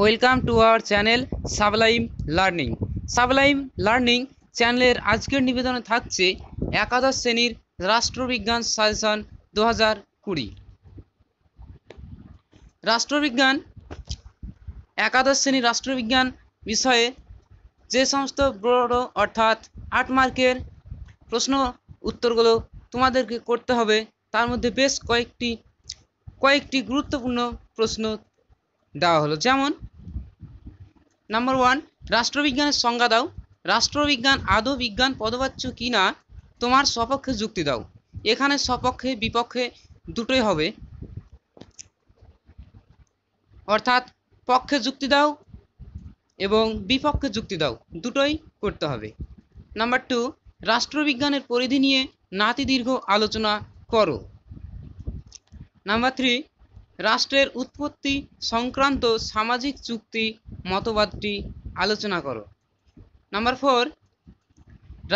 welcome to our channel Sublime Learning Sublime Learning চ্যানেলের আজকের নিবেদনে থাকছে একাদশ শ্রেণীর রাষ্ট্রবিজ্ঞান সাজেশন দু হাজার কুড়ি রাষ্ট্রবিজ্ঞান একাদশ শ্রেণীর রাষ্ট্রবিজ্ঞান বিষয়ে যে সমস্ত বড় অর্থাৎ আট মার্কের প্রশ্ন উত্তরগুলো তোমাদেরকে করতে হবে তার মধ্যে বেশ কয়েকটি কয়েকটি গুরুত্বপূর্ণ প্রশ্ন দেওয়া হলো যেমন নাম্বার ওয়ান রাষ্ট্রবিজ্ঞানের সংজ্ঞা দাও রাষ্ট্রবিজ্ঞান আদৌ বিজ্ঞান পদবাচ্য কি না তোমার স্বপক্ষে যুক্তি দাও এখানে স্বপক্ষে বিপক্ষে দুটোই হবে অর্থাৎ পক্ষে যুক্তি দাও এবং বিপক্ষে যুক্তি দাও দুটোই করতে হবে নাম্বার টু রাষ্ট্রবিজ্ঞানের পরিধি নিয়ে নাতিদীর্ঘ আলোচনা করো নাম্বার থ্রি রাষ্ট্রের উৎপত্তি সংক্রান্ত সামাজিক চুক্তি মতবাদটি আলোচনা করো নাম্বার ফোর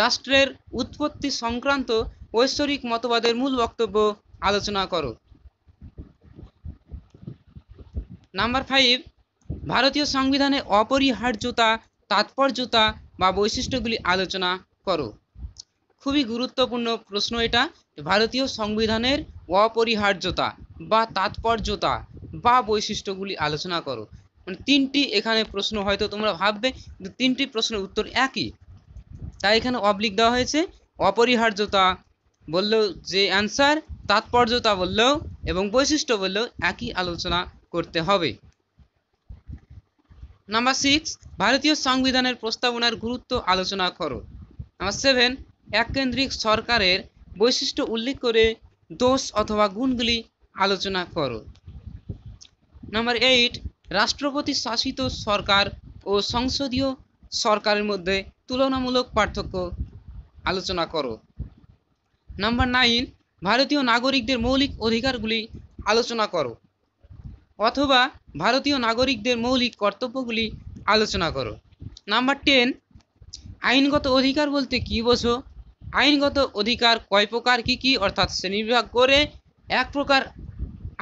রাষ্ট্রের উৎপত্তি সংক্রান্ত ঐশ্বরিক মতবাদের মূল বক্তব্য আলোচনা করো নাম্বার ফাইভ ভারতীয় সংবিধানে অপরিহার্যতা তাৎপর্যতা বা বৈশিষ্ট্যগুলি আলোচনা করো খুবই গুরুত্বপূর্ণ প্রশ্ন এটা ভারতীয় সংবিধানের অপরিহার্যতা বা তাৎপর্যতা বা বৈশিষ্ট্যগুলি আলোচনা করো মানে তিনটি এখানে প্রশ্ন হয়তো তোমরা ভাববে কিন্তু তিনটি প্রশ্নের উত্তর একই তাই এখানে অবলিক দেওয়া হয়েছে অপরিহার্যতা বললেও যে অ্যান্সার তাৎপর্যতা বললেও এবং বৈশিষ্ট্য বললেও একই আলোচনা করতে হবে নাম্বার সিক্স ভারতীয় সংবিধানের প্রস্তাবনার গুরুত্ব আলোচনা করো নাম্বার সেভেন এককেন্দ্রিক সরকারের বৈশিষ্ট্য উল্লেখ করে দোষ অথবা গুণগুলি আলোচনা করো নাম্বার এইট রাষ্ট্রপতি শাসিত সরকার ও সংসদীয় সরকারের মধ্যে তুলনামূলক পার্থক্য আলোচনা করো নাম্বার নাইন ভারতীয় নাগরিকদের মৌলিক অধিকারগুলি আলোচনা করো অথবা ভারতীয় নাগরিকদের মৌলিক কর্তব্যগুলি আলোচনা করো নাম্বার টেন আইনগত অধিকার বলতে কি বোঝো আইনগত অধিকার কয় প্রকার কি কি অর্থাৎ শ্রেণীবিভাগ করে এক প্রকার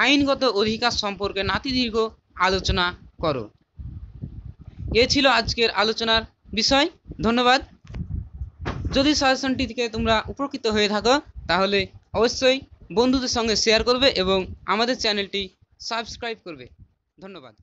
আইনগত অধিকার সম্পর্কে নাতিদীর্ঘ আলোচনা করো এ ছিল আজকের আলোচনার বিষয় ধন্যবাদ যদি সাজেশনটি থেকে তোমরা উপকৃত হয়ে থাকো তাহলে অবশ্যই বন্ধুদের সঙ্গে শেয়ার করবে এবং আমাদের চ্যানেলটি সাবস্ক্রাইব করবে ধন্যবাদ